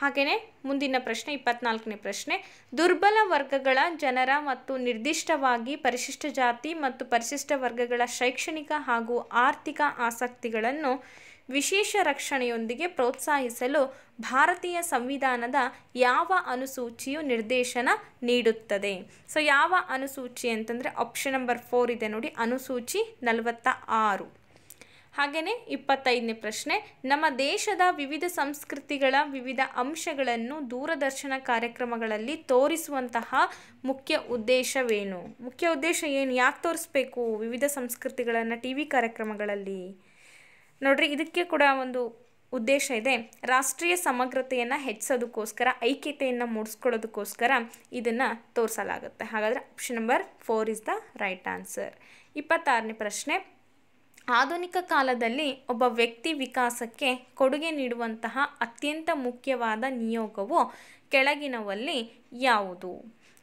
ಹಾಗೆಯೇ ಮುಂದಿನ ಪ್ರಶ್ನೆ ಇಪ್ಪತ್ನಾಲ್ಕನೇ ಪ್ರಶ್ನೆ ದುರ್ಬಲ ವರ್ಗಗಳ ಜನರ ಮತ್ತು ನಿರ್ದಿಷ್ಟವಾಗಿ ಪರಿಶಿಷ್ಟ ಜಾತಿ ಮತ್ತು ಪರಿಶಿಷ್ಟ ವರ್ಗಗಳ ಶೈಕ್ಷಣಿಕ ಹಾಗೂ ಆರ್ಥಿಕ ಆಸಕ್ತಿಗಳನ್ನು ವಿಶೇಷ ರಕ್ಷಣೆಯೊಂದಿಗೆ ಪ್ರೋತ್ಸಾಹಿಸಲು ಭಾರತೀಯ ಸಂವಿಧಾನದ ಯಾವ ಅನುಸೂಚಿಯು ನಿರ್ದೇಶನ ನೀಡುತ್ತದೆ ಸೊ ಯಾವ ಅನುಸೂಚಿ ಅಂತಂದರೆ ಆಪ್ಷನ್ ನಂಬರ್ ಫೋರ್ ಇದೆ ನೋಡಿ ಅನುಸೂಚಿ ನಲವತ್ತ ಆರು ಹಾಗೆಯೇ ಇಪ್ಪತ್ತೈದನೇ ಪ್ರಶ್ನೆ ನಮ್ಮ ದೇಶದ ವಿವಿಧ ಸಂಸ್ಕೃತಿಗಳ ವಿವಿಧ ಅಂಶಗಳನ್ನು ದೂರದರ್ಶನ ಕಾರ್ಯಕ್ರಮಗಳಲ್ಲಿ ತೋರಿಸುವಂತಹ ಮುಖ್ಯ ಉದ್ದೇಶವೇನು ಮುಖ್ಯ ಉದ್ದೇಶ ಏನು ಯಾಕೆ ತೋರಿಸ್ಬೇಕು ವಿವಿಧ ಸಂಸ್ಕೃತಿಗಳನ್ನು ಟಿ ವಿ ಕಾರ್ಯಕ್ರಮಗಳಲ್ಲಿ ನೋಡ್ರಿ ಇದಕ್ಕೆ ಕೂಡ ಒಂದು ಉದ್ದೇಶ ಇದೆ ರಾಷ್ಟ್ರೀಯ ಸಮಗ್ರತೆಯನ್ನು ಹೆಚ್ಚಿಸೋದಕ್ಕೋಸ್ಕರ ಐಕ್ಯತೆಯನ್ನು ಮೂಡಿಸ್ಕೊಳ್ಳೋದಕ್ಕೋಸ್ಕರ ಇದನ್ನು ತೋರಿಸಲಾಗುತ್ತೆ ಹಾಗಾದರೆ option number four is the right answer ಇಪ್ಪತ್ತಾರನೇ ಪ್ರಶ್ನೆ ಆಧುನಿಕ ಕಾಲದಲ್ಲಿ ಒಬ್ಬ ವ್ಯಕ್ತಿ ವಿಕಾಸಕ್ಕೆ ಕೊಡುಗೆ ನೀಡುವಂತಹ ಅತ್ಯಂತ ಮುಖ್ಯವಾದ ನಿಯೋಗವು ಕೆಳಗಿನವಲ್ಲಿ ಯಾವುದು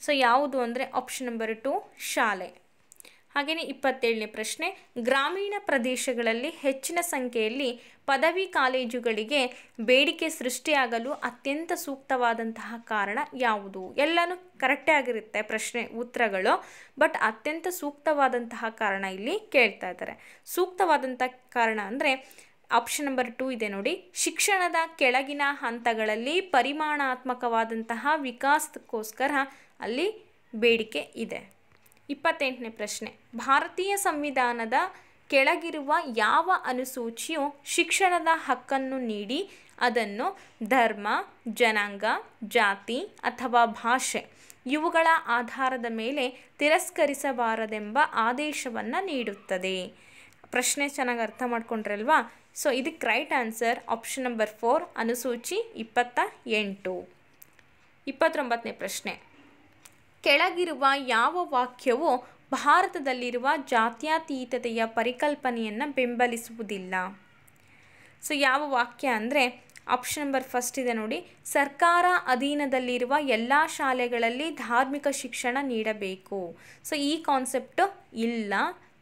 ಸೊ ಯಾವುದು ಅಂದರೆ ಆಪ್ಷನ್ ನಂಬರ್ ಟು ಶಾಲೆ ಹಾಗೆಯೇ ಇಪ್ಪತ್ತೇಳನೇ ಪ್ರಶ್ನೆ ಗ್ರಾಮೀಣ ಪ್ರದೇಶಗಳಲ್ಲಿ ಹೆಚ್ಚಿನ ಸಂಖ್ಯೆಯಲ್ಲಿ ಪದವಿ ಕಾಲೇಜುಗಳಿಗೆ ಬೇಡಿಕೆ ಸೃಷ್ಟಿಯಾಗಲು ಅತ್ಯಂತ ಸೂಕ್ತವಾದಂತಹ ಕಾರಣ ಯಾವುದು ಎಲ್ಲನೂ ಕರೆಕ್ಟೇ ಆಗಿರುತ್ತೆ ಪ್ರಶ್ನೆ ಉತ್ತರಗಳು ಬಟ್ ಅತ್ಯಂತ ಸೂಕ್ತವಾದಂತಹ ಕಾರಣ ಇಲ್ಲಿ ಕೇಳ್ತಾ ಇದ್ದಾರೆ ಸೂಕ್ತವಾದಂಥ ಕಾರಣ ಅಂದರೆ ಆಪ್ಷನ್ ನಂಬರ್ ಟು ಇದೆ ನೋಡಿ ಶಿಕ್ಷಣದ ಕೆಳಗಿನ ಹಂತಗಳಲ್ಲಿ ಪರಿಮಾಣಾತ್ಮಕವಾದಂತಹ ವಿಕಾಸಕ್ಕೋಸ್ಕರ ಅಲ್ಲಿ ಬೇಡಿಕೆ ಇದೆ ಇಪ್ಪತ್ತೆಂಟನೇ ಪ್ರಶ್ನೆ ಭಾರತೀಯ ಸಂವಿಧಾನದ ಕೆಳಗಿರುವ ಯಾವ ಅನುಸೂಚಿಯು ಶಿಕ್ಷಣದ ಹಕ್ಕನ್ನು ನೀಡಿ ಅದನ್ನು ಧರ್ಮ ಜನಾಂಗ ಜಾತಿ ಅಥವಾ ಭಾಷೆ ಇವುಗಳ ಆಧಾರದ ಮೇಲೆ ತಿರಸ್ಕರಿಸಬಾರದೆಂಬ ಆದೇಶವನ್ನು ನೀಡುತ್ತದೆ ಪ್ರಶ್ನೆ ಚೆನ್ನಾಗಿ ಅರ್ಥ ಮಾಡಿಕೊಂಡ್ರಲ್ವಾ ಸೊ ಇದಕ್ಕೆ right answer option number four ಅನುಸೂಚಿ ಇಪ್ಪತ್ತ ಎಂಟು ಇಪ್ಪತ್ತೊಂಬತ್ತನೇ ಪ್ರಶ್ನೆ ಕೆಳಗಿರುವ ಯಾವ ವಾಕ್ಯವು ಭಾರತದಲ್ಲಿರುವ ಜಾತ್ಯತೀತತೆಯ ಪರಿಕಲ್ಪನೆಯನ್ನು ಬೆಂಬಲಿಸುವುದಿಲ್ಲ ಸೊ ಯಾವ ವಾಕ್ಯ ಅಂದರೆ ಆಪ್ಷನ್ ನಂಬರ್ ಫಸ್ಟ್ ಇದೆ ನೋಡಿ ಸರ್ಕಾರ ಅಧೀನದಲ್ಲಿರುವ ಎಲ್ಲ ಶಾಲೆಗಳಲ್ಲಿ ಧಾರ್ಮಿಕ ಶಿಕ್ಷಣ ನೀಡಬೇಕು ಸೊ ಈ ಕಾನ್ಸೆಪ್ಟು ಇಲ್ಲ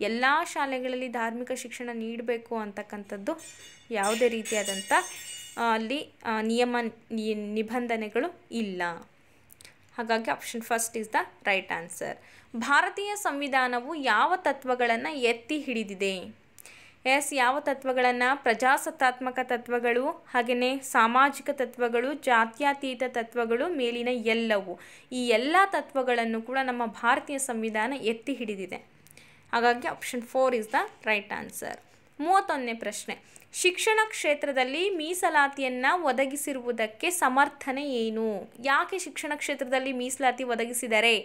ಎಲ್ಲ ಶಾಲೆಗಳಲ್ಲಿ ಧಾರ್ಮಿಕ ಶಿಕ್ಷಣ ನೀಡಬೇಕು ಅಂತಕ್ಕಂಥದ್ದು ಯಾವುದೇ ರೀತಿಯಾದಂಥ ಅಲ್ಲಿ ನಿಯಮ ನಿಬಂಧನೆಗಳು ಇಲ್ಲ ಹಾಗಾಗಿ option first is the right answer ಭಾರತೀಯ ಸಂವಿಧಾನವು ಯಾವ ತತ್ವಗಳನ್ನು ಎತ್ತಿ ಹಿಡಿದಿದೆ ಎಸ್ ಯಾವ ತತ್ವಗಳನ್ನು ಪ್ರಜಾಸತ್ತಾತ್ಮಕ ತತ್ವಗಳು ಹಾಗೆಯೇ ಸಾಮಾಜಿಕ ತತ್ವಗಳು ಜಾತ್ಯತೀತ ತತ್ವಗಳು ಮೇಲಿನ ಎಲ್ಲವು ಈ ಎಲ್ಲ ತತ್ವಗಳನ್ನು ಕೂಡ ನಮ್ಮ ಭಾರತೀಯ ಸಂವಿಧಾನ ಎತ್ತಿ ಹಿಡಿದಿದೆ ಹಾಗಾಗಿ option four is the right answer ಮೂವತ್ತೊಂದನೇ ಪ್ರಶ್ನೆ ಶಿಕ್ಷಣ ಕ್ಷೇತ್ರದಲ್ಲಿ ಮೀಸಲಾತಿಯನ್ನು ಒದಗಿಸಿರುವುದಕ್ಕೆ ಸಮರ್ಥನೆ ಏನು ಯಾಕೆ ಶಿಕ್ಷಣ ಕ್ಷೇತ್ರದಲ್ಲಿ ಮೀಸಲಾತಿ ಒದಗಿಸಿದರೆ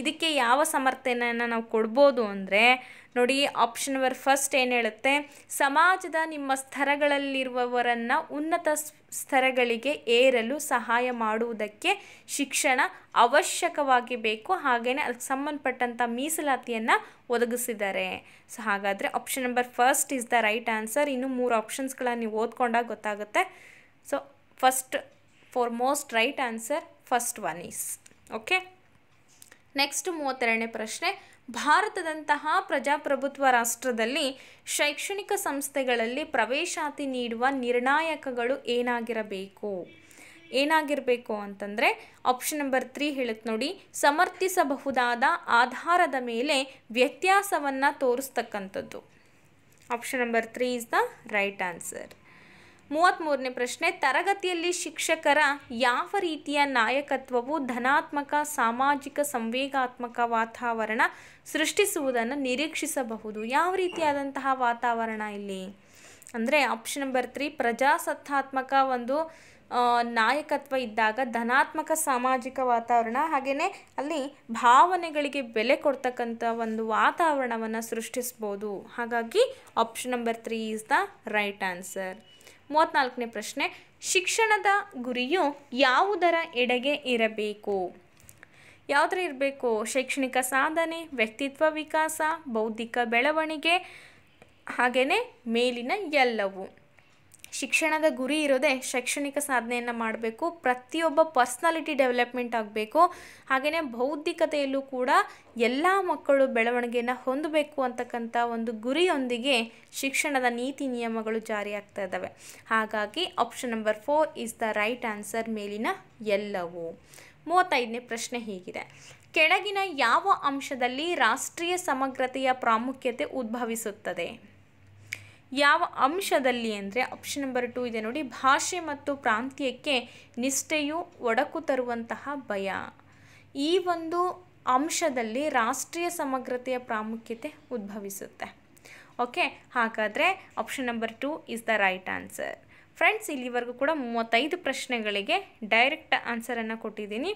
ಇದಕ್ಕೆ ಯಾವ ಸಮರ್ಥನೆಯನ್ನು ನಾವು ಕೊಡ್ಬೋದು ಅಂದರೆ ನೋಡಿ ಆಪ್ಷನ್ ನಂಬರ್ ಫಸ್ಟ್ ಏನು ಹೇಳುತ್ತೆ ಸಮಾಜದ ನಿಮ್ಮ ಸ್ಥರಗಳಲ್ಲಿರುವವರನ್ನು ಉನ್ನತ ಸ್ಥರಗಳಿಗೆ ಏರಲು ಸಹಾಯ ಮಾಡುವುದಕ್ಕೆ ಶಿಕ್ಷಣ ಅವಶ್ಯಕವಾಗಿ ಬೇಕು ಹಾಗೆಯೇ ಅದಕ್ಕೆ ಸಂಬಂಧಪಟ್ಟಂಥ ಮೀಸಲಾತಿಯನ್ನು ಒದಗಿಸಿದ್ದಾರೆ ಸೊ ಹಾಗಾದರೆ option number first is the right answer ಇನ್ನು ಮೂರು ಆಪ್ಷನ್ಸ್ಗಳನ್ನು ನೀವು ಓದ್ಕೊಂಡಾಗ ಗೊತ್ತಾಗುತ್ತೆ so first for most right answer first one is okay next ಮೂವತ್ತೆರಡನೇ ಪ್ರಶ್ನೆ ಭಾರತದಂತಹ ಪ್ರಜಾಪ್ರಭುತ್ವ ರಾಷ್ಟ್ರದಲ್ಲಿ ಶೈಕ್ಷಣಿಕ ಸಂಸ್ಥೆಗಳಲ್ಲಿ ಪ್ರವೇಶಾತಿ ನೀಡುವ ನಿರ್ಣಾಯಕಗಳು ಏನಾಗಿರಬೇಕು ಏನಾಗಿರಬೇಕು ಅಂತಂದರೆ ಆಪ್ಷನ್ ನಂಬರ್ ತ್ರೀ ಹೇಳುತ್ತೆ ನೋಡಿ ಸಮರ್ಥಿಸಬಹುದಾದ ಆಧಾರದ ಮೇಲೆ ವ್ಯತ್ಯಾಸವನ್ನು ತೋರಿಸ್ತಕ್ಕಂಥದ್ದು option number three is the right answer ಮೂವತ್ತ್ಮೂರನೇ ಪ್ರಶ್ನೆ ತರಗತಿಯಲ್ಲಿ ಶಿಕ್ಷಕರ ಯಾವ ರೀತಿಯ ನಾಯಕತ್ವವು ಧನಾತ್ಮಕ ಸಾಮಾಜಿಕ ಸಂವೇಗಾತ್ಮಕ ವಾತಾವರಣ ಸೃಷ್ಟಿಸುವುದನ್ನು ನಿರೀಕ್ಷಿಸಬಹುದು ಯಾವ ರೀತಿಯಾದಂತಹ ವಾತಾವರಣ ಇಲ್ಲಿ ಅಂದರೆ ಆಪ್ಷನ್ ನಂಬರ್ ತ್ರೀ ಪ್ರಜಾಸತ್ತಾತ್ಮಕ ಒಂದು ನಾಯಕತ್ವ ಇದ್ದಾಗ ಧನಾತ್ಮಕ ಸಾಮಾಜಿಕ ವಾತಾವರಣ ಹಾಗೆಯೇ ಅಲ್ಲಿ ಭಾವನೆಗಳಿಗೆ ಬೆಲೆ ಕೊಡ್ತಕ್ಕಂಥ ಒಂದು ವಾತಾವರಣವನ್ನು ಸೃಷ್ಟಿಸ್ಬೋದು ಹಾಗಾಗಿ option number three is the right answer ಮೂವತ್ತ್ನಾಲ್ಕನೇ ಪ್ರಶ್ನೆ ಶಿಕ್ಷಣದ ಗುರಿಯು ಯಾವುದರ ಎಡೆಗೆ ಇರಬೇಕು ಯಾವುದರ ಇರಬೇಕು ಶೈಕ್ಷಣಿಕ ಸಾಧನೆ ವ್ಯಕ್ತಿತ್ವ ವಿಕಾಸ ಬೌದ್ಧಿಕ ಬೆಳವಣಿಗೆ ಹಾಗೆಯೇ ಮೇಲಿನ ಎಲ್ಲವು ಶಿಕ್ಷಣದ ಗುರಿ ಇರೋದೇ ಶೈಕ್ಷಣಿಕ ಸಾಧನೆಯನ್ನು ಮಾಡಬೇಕು ಪ್ರತಿಯೊಬ್ಬ ಪರ್ಸ್ನಾಲಿಟಿ ಡೆವಲಪ್ಮೆಂಟ್ ಆಗಬೇಕು ಹಾಗೆಯೇ ಬೌದ್ಧಿಕತೆಯಲ್ಲೂ ಕೂಡ ಎಲ್ಲ ಮಕ್ಕಳು ಬೆಳವಣಿಗೆಯನ್ನು ಹೊಂದಬೇಕು ಅಂತಕ್ಕಂಥ ಒಂದು ಗುರಿಯೊಂದಿಗೆ ಶಿಕ್ಷಣದ ನೀತಿ ನಿಯಮಗಳು ಜಾರಿಯಾಗ್ತಾ ಇದ್ದಾವೆ ಹಾಗಾಗಿ option number four is the right answer ಮೇಲಿನ ಎಲ್ಲವೂ ಮೂವತ್ತೈದನೇ ಪ್ರಶ್ನೆ ಹೀಗಿದೆ ಕೆಳಗಿನ ಯಾವ ಅಂಶದಲ್ಲಿ ರಾಷ್ಟ್ರೀಯ ಸಮಗ್ರತೆಯ ಪ್ರಾಮುಖ್ಯತೆ ಉದ್ಭವಿಸುತ್ತದೆ ಯಾವ ಅಂಶದಲ್ಲಿ ಅಂದರೆ ಆಪ್ಷನ್ ನಂಬರ್ ಟು ಇದೆ ನೋಡಿ ಭಾಷೆ ಮತ್ತು ಪ್ರಾಂತ್ಯಕ್ಕೆ ನಿಷ್ಠೆಯು ಒಡಕು ತರುವಂತಹ ಭಯ ಈ ಒಂದು ಅಂಶದಲ್ಲಿ ರಾಷ್ಟ್ರೀಯ ಸಮಗ್ರತೆಯ ಪ್ರಾಮುಖ್ಯತೆ ಉದ್ಭವಿಸುತ್ತೆ ಓಕೆ ಹಾಗಾದರೆ option number two is the right answer friends ಇಲ್ಲಿವರೆಗೂ ಕೂಡ ಮೂವತ್ತೈದು ಪ್ರಶ್ನೆಗಳಿಗೆ ಡೈರೆಕ್ಟ್ ಆನ್ಸರನ್ನು ಕೊಟ್ಟಿದ್ದೀನಿ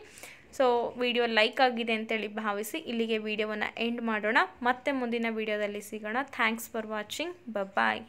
ಸೊ ವಿಡಿಯೋ ಲೈಕ್ ಆಗಿದೆ ಅಂತೇಳಿ ಭಾವಿಸಿ ಇಲ್ಲಿಗೆ ವಿಡಿಯೋವನ್ನು ಎಂಡ್ ಮಾಡೋಣ ಮತ್ತೆ ಮುಂದಿನ ವಿಡಿಯೋದಲ್ಲಿ ಸಿಗೋಣ ಥ್ಯಾಂಕ್ಸ್ ಫಾರ್ ವಾಚಿಂಗ್ ಬಾಯ್